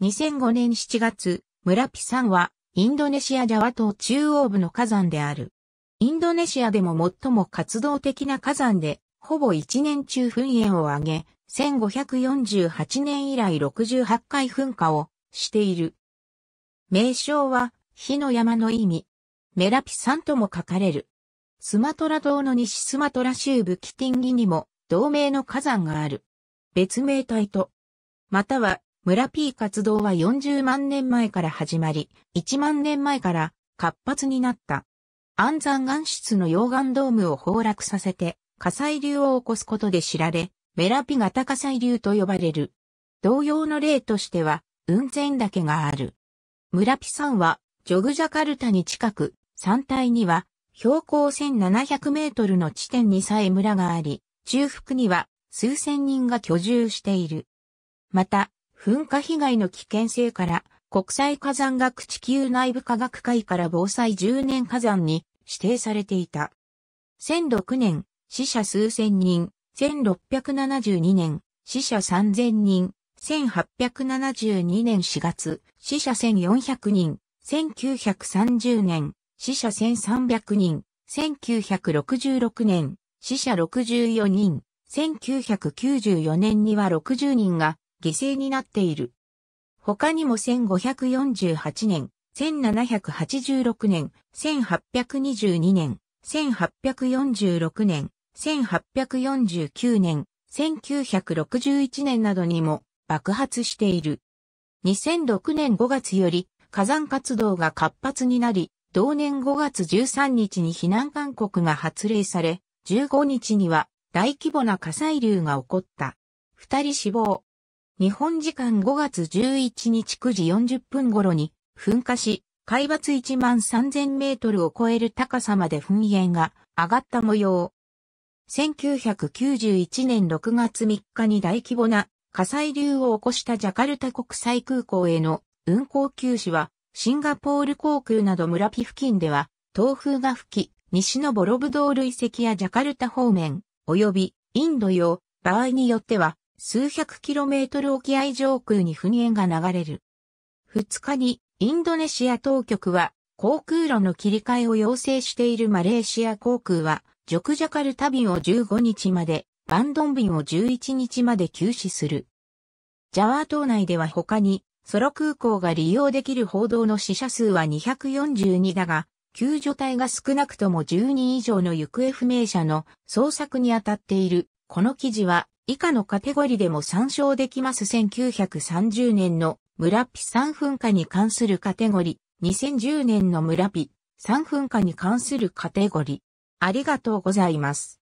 2005年7月、村ピサンは、インドネシアジャワ島中央部の火山である。インドネシアでも最も活動的な火山で、ほぼ1年中噴煙を上げ、1548年以来68回噴火をしている。名称は、火の山の意味、メラピサンとも書かれる。スマトラ島の西スマトラ州ブキティンギにも同名の火山がある。別名体と、または村 P 活動は40万年前から始まり、1万年前から活発になった。安山岩質の溶岩ドームを崩落させて火砕流を起こすことで知られ、メラピ型火砕流と呼ばれる。同様の例としては、雲仙岳がある。村ピ山は、ジョグジャカルタに近く、山体には、標高1700メートルの地点にさえ村があり、中腹には数千人が居住している。また、噴火被害の危険性から国際火山学地球内部科学会から防災10年火山に指定されていた。1006年、死者数千人、1672年、死者3000人、1872年4月、死者1400人、1930年、死者1300人、1966年、死者64人、1994年には60人が犠牲になっている。他にも1548年、1786年、1822年、1846年、1849年、1961年などにも爆発している。2006年5月より火山活動が活発になり、同年5月13日に避難勧告が発令され、15日には大規模な火砕流が起こった。二人死亡、日本時間5月11日9時40分頃に噴火し、海抜1万3000メートルを超える高さまで噴煙が上がった模様。1991年6月3日に大規模な火災流を起こしたジャカルタ国際空港への運航休止は、シンガポール航空など村ピ付近では、東風が吹き、西のボロブドール遺跡やジャカルタ方面、及びインド洋、場合によっては、数百キロメートル沖合上空に噴煙が流れる。2日にインドネシア当局は航空路の切り替えを要請しているマレーシア航空は、ジョクジャカルタ便を15日まで、バンドン便を11日まで休止する。ジャワー島内では他に、ソロ空港が利用できる報道の死者数は242だが、救助隊が少なくとも10人以上の行方不明者の捜索に当たっている。この記事は以下のカテゴリでも参照できます1930年の村ピ3噴火に関するカテゴリ、2010年の村ピ3噴火に関するカテゴリ。ありがとうございます。